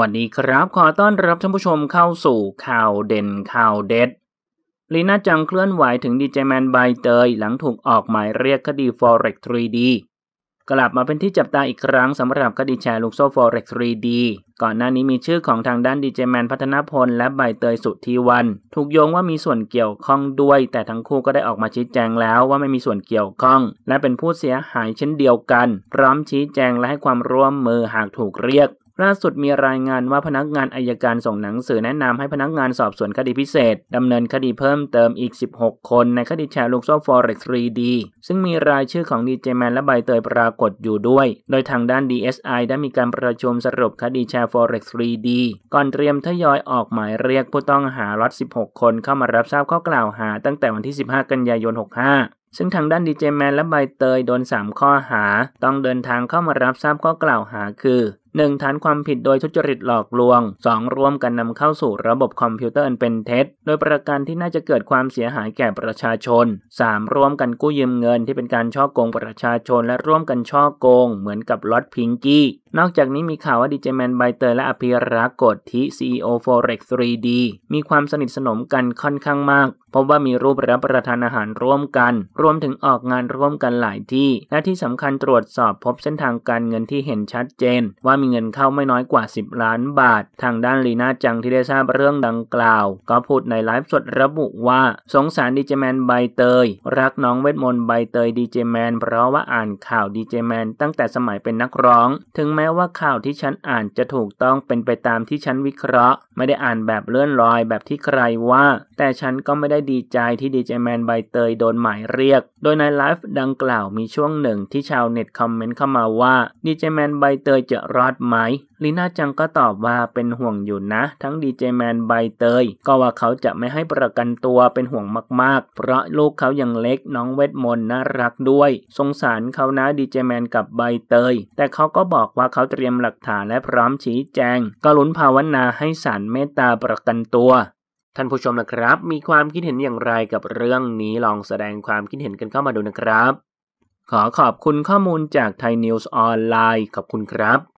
วัสดีครับขอต้อนรับท่านผู้ชมเข้าสู่ข่าวเด่นข่าวเด็ดลีน่าจังเคลื่อนไหวถึงดีเจแมนใบเตย หลังถูกออกหมายเรียกคดี Forex 3D กลับมาเป็นที่จับตาอีกครั้งสำหรับคดีแชร์ลูกโซ่ Forex 3D ก่อนหน้านี้มีชื่อของทางด้านดีเจแมนพัฒนพลและใบเตยสุธีวัน ถูกโยงว่ามีส่วนเกี่ยวข้องด้วย แต่ทั้งคู่ก็ได้ออกมาชี้แจงแล้วว่าไม่มีส่วนเกี่ยวข้อง และเป็นผู้เสียหายเช่นเดียวกัน พร้อมชี้แจงและให้ความร่วมมือหากถูกเรียกล่าสุดมีรายงานว่าพนักงานอายการส่งหนังสือแนะนำให้พนักงานสอบสวนคดีพิเศษดำเนินคดีเพิ่มเติมอีก 16 คนในคดีแชร์ลูกโซ่ฟอเร็กซ์ดีซึ่งมีรายชื่อของดีเจแมนและใบเตยปรากฏอยู่ด้วย โดยทางด้าน DSI ได้มีการประชุมสรุปคดีแชร์ฟอเร็กซ์ดีก่อนเตรียมทยอยออกหมายเรียกผู้ต้องหาล็อต16 คนเข้ามารับทราบข้อกล่าวหาตั้งแต่วันที่ 15 กันยายน 65 ซึ่งทางด้านดีเจแมนและใบเตยโดน 3 ข้อหา ต้องเดินทางเข้ามารับทราบข้อกล่าวหาคือ 1. ฐานความผิดโดยทุจริตหลอกลวง 2. ร่วมกันนำเข้าสู่ระบบคอมพิวเตอร์อันเป็นเท็จ โดยประการที่น่าจะเกิดความเสียหายแก่ประชาชน 3. ร่วมกันกู้ยืมเงินที่เป็นการช่อโกงประชาชนและร่วมกันช่อโกงเหมือนกับล็อตพิงกี้ นอกจากนี้มีข่าวว่าดีเจแมนไบเตอร์และอภิรักษ์กดที่ CEO Forex 3D มีความสนิทสนมกันค่อนข้างมากพบว่ามีรูปรับประทานอาหารร่วมกัน รวมถึงออกงานร่วมกันหลายที่ และที่สำคัญตรวจสอบพบ เส้นทางการเงินที่เห็นชัดเจน ว่ามีเงินเข้าไม่น้อยกว่า 10 ล้านบาท ทางด้านลีน่าจังที่ได้ทราบเรื่องดังกล่าว ก็พูดในไลฟ์สดระบุว่าสงสารดีเจแมนใบเตย รักน้องเวทมนต์ใบเตยดีเจแมนเพราะว่าอ่านข่าวดีเจแมนตั้งแต่สมัยเป็นนักร้อง ถึงแม้ว่าข่าวที่ฉันอ่านจะถูกต้องเป็นไปตามที่ฉันวิเคราะห์ไม่ได้อ่านแบบเลื่อนลอยแบบที่ใครว่า แต่ฉันก็ไม่ได้ดีใจที่ดีเจแมนใบเตยโดนหมายเรียก โดยในไลฟ์ดังกล่าวมีช่วงหนึ่งที่ชาวเน็ตคอมเมนต์เข้ามาว่าดีเจแมนใบเตยจะรอดไหม ลีน่าจังก็ตอบว่าเป็นห่วงอยู่นะ ทั้งดีเจแมนใบเตยก็ว่าเขาจะไม่ให้ประกันตัวเป็นห่วงมากๆ เพราะลูกเขายังเล็กน้องเวทมนต์น่ารักด้วยสงสารเขานะดีเจแมนกับใบเตยแต่เขาก็บอกว่าเขาเตรียมหลักฐานและพร้อมชี้แจงก็ลุ้นภาวนาให้ศาลเมตตาประกันตัวท่านผู้ชมนะครับ มีความคิดเห็นอย่างไรกับเรื่องนี้ลองแสดงความคิดเห็นกันเข้ามาดูนะครับ ขอขอบคุณข้อมูลจากไทยนิวส์ออนไลน์ขอบคุณครับ